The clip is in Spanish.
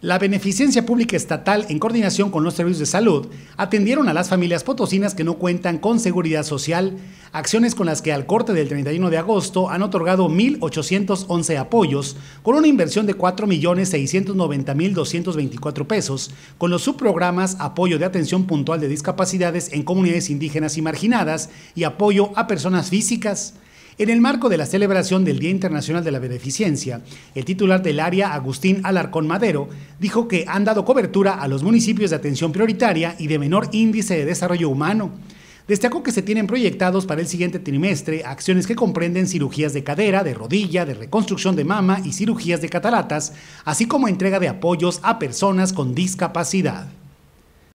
La Beneficencia Pública Estatal, en coordinación con los servicios de salud, atendieron a las familias potosinas que no cuentan con seguridad social, acciones con las que al corte del 31 de agosto han otorgado 1.811 apoyos, con una inversión de 4.690.224 pesos, con los subprogramas Apoyo de Atención Puntual de Discapacidades en Comunidades Indígenas y Marginadas y Apoyo a Personas Físicas. En el marco de la celebración del Día Internacional de la Beneficencia, el titular del área, Agustín Alarcón Madero, dijo que han dado cobertura a los municipios de atención prioritaria y de menor índice de desarrollo humano. Destacó que se tienen proyectados para el siguiente trimestre acciones que comprenden cirugías de cadera, de rodilla, de reconstrucción de mama y cirugías de cataratas, así como entrega de apoyos a personas con discapacidad.